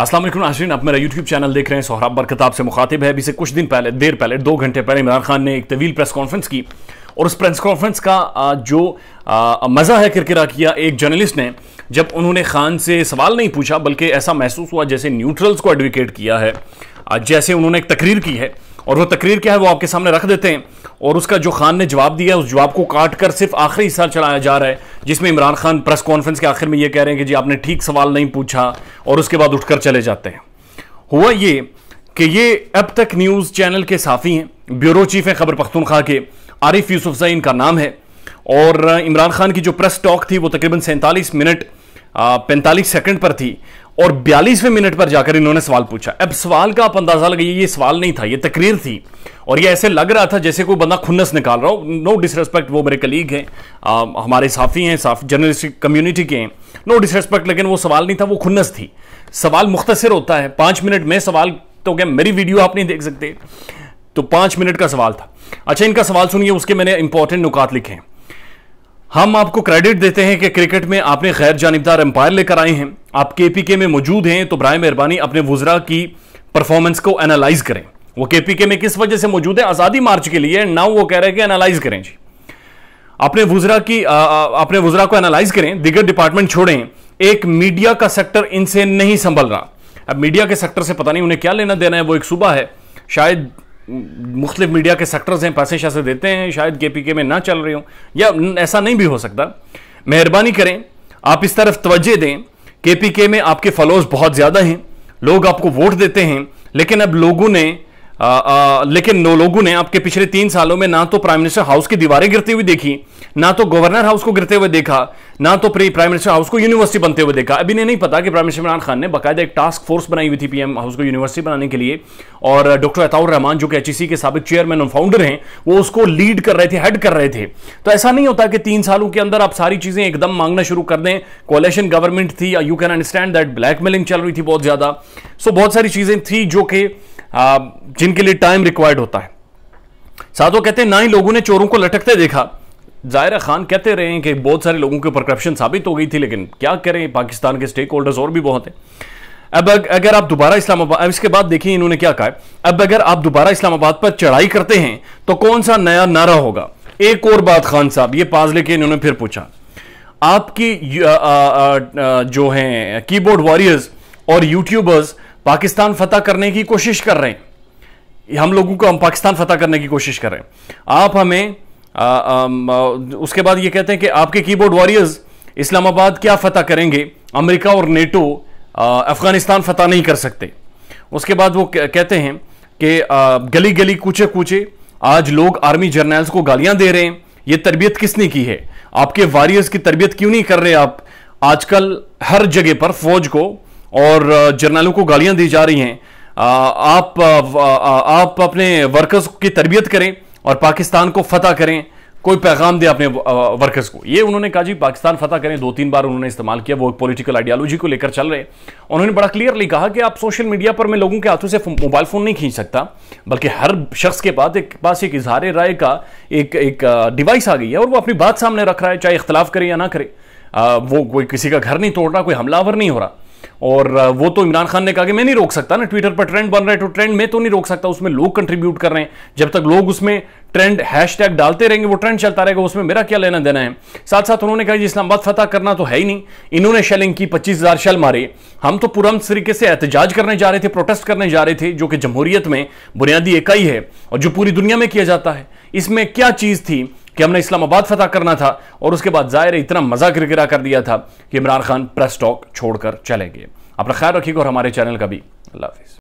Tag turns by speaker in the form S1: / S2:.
S1: असलम नाजरीन आप मेरा यूट्यूब चैनल देख रहे हैं सोहराब बरकत आपसे मुखातिब है अभी से कुछ दिन पहले देर पहले दो घंटे पहले इमरान खान ने एक तवील प्रेस कॉन्फ्रेंस की और उस प्रेस कॉन्फ्रेंस का जो मज़ा है किरकिरा किया एक जर्नलिस्ट ने जब उन्होंने खान से सवाल नहीं पूछा बल्कि ऐसा महसूस हुआ जैसे न्यूट्रल्स को एडवोकेट किया है जैसे उन्होंने एक तकरीर की है और वो तकरीर क्या है वो आपके सामने रख देते हैं और उसका जो खान ने जवाब दिया उस जवाब को काट कर सिर्फ आखिरी हिस्सा चलाया जा रहा है जिसमें इमरान खान प्रेस कॉन्फ्रेंस के आखिर में यह कह रहे हैं कि जी आपने ठीक सवाल नहीं पूछा और उसके बाद उठकर चले जाते हैं हुआ ये कि ये अब तक न्यूज़ चैनल के साफ़ी हैं ब्यूरो चीफ हैं खबर पख्तूनख्वा के आरिफ यूसुफजई इनका नाम है और इमरान खान की जो प्रेस टॉक थी वो तकरीबन सैंतालीस मिनट पैंतालीस सेकंड पर थी और बयालीसवें मिनट पर जाकर इन्होंने सवाल पूछा अब सवाल का आप अंदाजा लगाइए ये सवाल नहीं था ये तकरीर थी और ये ऐसे लग रहा था जैसे कोई बंदा खुन्नस निकाल रहा हो नो डिसरेस्पेक्ट वो मेरे कलीग हैं हमारे साफी हैं साफ जर्नलिस्टिक कम्युनिटी के हैं नो डिसरेस्पेक्ट लेकिन वो सवाल नहीं था वो खुन्नस थी सवाल मुख्तसर होता है पाँच मिनट में सवाल तो क्या मेरी वीडियो आप नहीं देख सकते तो पाँच मिनट का सवाल था अच्छा इनका सवाल सुनिए उसके मैंने इंपॉर्टेंट नुकात लिखे हैं हम आपको क्रेडिट देते हैं कि क्रिकेट में आपने गैर जानबदार एम्पायर लेकर आए हैं आप केपीके में मौजूद हैं तो ब्राय मेहरबानी अपने वजरा की परफॉर्मेंस को एनालाइज करें वो केपीके में किस वजह से मौजूद है आज़ादी मार्च के लिए नाउ वो कह रहे हैं कि एनालाइज करें जी अपने वजरा की अपने वजरा को एनालाइज करें दिगर डिपार्टमेंट छोड़ें एक मीडिया का सेक्टर इनसे नहीं संभल रहा अब मीडिया के सेक्टर से पता नहीं उन्हें क्या लेना देना है वो एक सूबा है शायद मुख्तलिफ मीडिया के सेक्टर्स हैं पैसे शैसे देते हैं शायद के पी के में ना चल रही हों या ऐसा नहीं भी हो सकता मेहरबानी करें आप इस तरफ तोज्जे दें के पी के में आपके फॉलोअर्स बहुत ज़्यादा हैं लोग आपको वोट देते हैं लेकिन अब लोगों ने आ, आ, लेकिन नो लोगों ने आपके पिछले तीन सालों में ना तो प्राइम मिनिस्टर हाउस की दीवारें गिरती हुई देखी ना तो गवर्नर हाउस को गिरते हुए देखा ना तो प्राइम मिनिस्टर हाउस को यूनिवर्सिटी बनते हुए देखा अभी नहीं पता कि प्राइम मिनिस्टर इमरान खान ने बकायदा एक टास्क फोर्स बनाई हुई थी पीएम हाउस को यूनिवर्सिटी बनाने के लिए और डॉक्टर अताउर रहमान जो कि एच e के सबक चेयरमैन और फाउंडर हैं वो उसको लीड कर रहे थे हेड कर रहे थे तो ऐसा नहीं होता कि तीन सालों के अंदर आप सारी चीज़ें एकदम मांगना शुरू कर दें कोलेशन गवर्नमेंट थी you can understand that blackmailing चल रही थी बहुत ज़्यादा सो बहुत सारी चीज़ें थी जो कि जिनके लिए टाइम रिक्वायर्ड होता है साधो कहते हैं ना ही लोगों ने चोरों को लटकते देखा जायरा खान कहते रहे हैं कि बहुत सारे लोगों के ऊपर करप्शन साबित हो गई थी लेकिन क्या करें पाकिस्तान के स्टेक होल्डर्स और भी बहुत हैं अब अगर आप दोबारा इस्लामाबाद अब इसके बाद देखिए इन्होंने क्या कहा अब अगर आप दोबारा इस्लामाबाद पर चढ़ाई करते हैं तो कौन सा नया नारा होगा एक और बात खान साहब ये पाज लेके इन्होंने फिर पूछा आपकी जो हैं कीबोर्ड वॉरियर्स और यूट्यूबर्स पाकिस्तान फतह करने की कोशिश कर रहे हैं हम लोगों को हम पाकिस्तान फतह करने की कोशिश कर रहे हैं आप हमें आ, आ, उसके बाद ये कहते हैं कि आपके कीबोर्ड वॉरियर्स इस्लामाबाद क्या फतह करेंगे अमेरिका और नेटो अफगानिस्तान फतह नहीं कर सकते उसके बाद वो कहते हैं कि गली गली कूचे कूचे आज लोग आर्मी जर्नल्स को गालियां दे रहे हैं ये तरबियत किसने की है आपके वॉरियर्स की तरबियत क्यों नहीं कर रहे आप आजकल हर जगह पर फौज को और जर्नलों को गालियां दी जा रही हैं आप आप अपने वर्कर्स की तरबियत करें और पाकिस्तान को फतह करें कोई पैगाम दे अपने वर्कर्स को ये उन्होंने कहा जी पाकिस्तान फतह करें दो तीन बार उन्होंने इस्तेमाल किया वो एक पॉलिटिकल आइडियालॉजी को लेकर चल रहे उन्होंने बड़ा क्लियरली कहा कि आप सोशल मीडिया पर मैं लोगों के हाथों से मोबाइल फ़ोन नहीं खींच सकता बल्कि हर शख्स के पास एक पास एक इजहार राय का एक एक डिवाइस आ गई है और वो अपनी बात सामने रख रहा है चाहे इख्तलाफ करे या ना करे आ, वो कोई किसी का घर नहीं तोड़ रहा कोई हमलावर नहीं हो रहा और वो तो इमरान खान ने कहा कि मैं नहीं रोक सकता ना ट्विटर पर ट्रेंड बन रहा है तो ट्रेंड मैं तो नहीं रोक सकता उसमें लोग कंट्रीब्यूट कर रहे हैं जब तक लोग उसमें ट्रेंड हैशटैग डालते रहेंगे वो ट्रेंड चलता रहेगा उसमें मेरा क्या लेना देना है साथ साथ उन्होंने कहा इस्लामाबाद फतह करना तो है ही नहीं इन्होंने शेलिंग की पच्चीस हजार शेल मारे हम तो पूरा तरीके से एहतजाज करने जा रहे थे प्रोटेस्ट करने जा रहे थे जो कि जमहूरियत में बुनियादी इकाई है और जो पूरी दुनिया में किया जाता है इसमें क्या चीज़ थी कि हमने इस्लामाबाद फतह करना था और उसके बाद जाहिर इतना मजा गिरगिरा कर दिया था कि इमरान खान प्रेस टॉक छोड़कर चले गए अपना ख्याल रखिएगा और हमारे चैनल का भी अल्लाह हाफिज़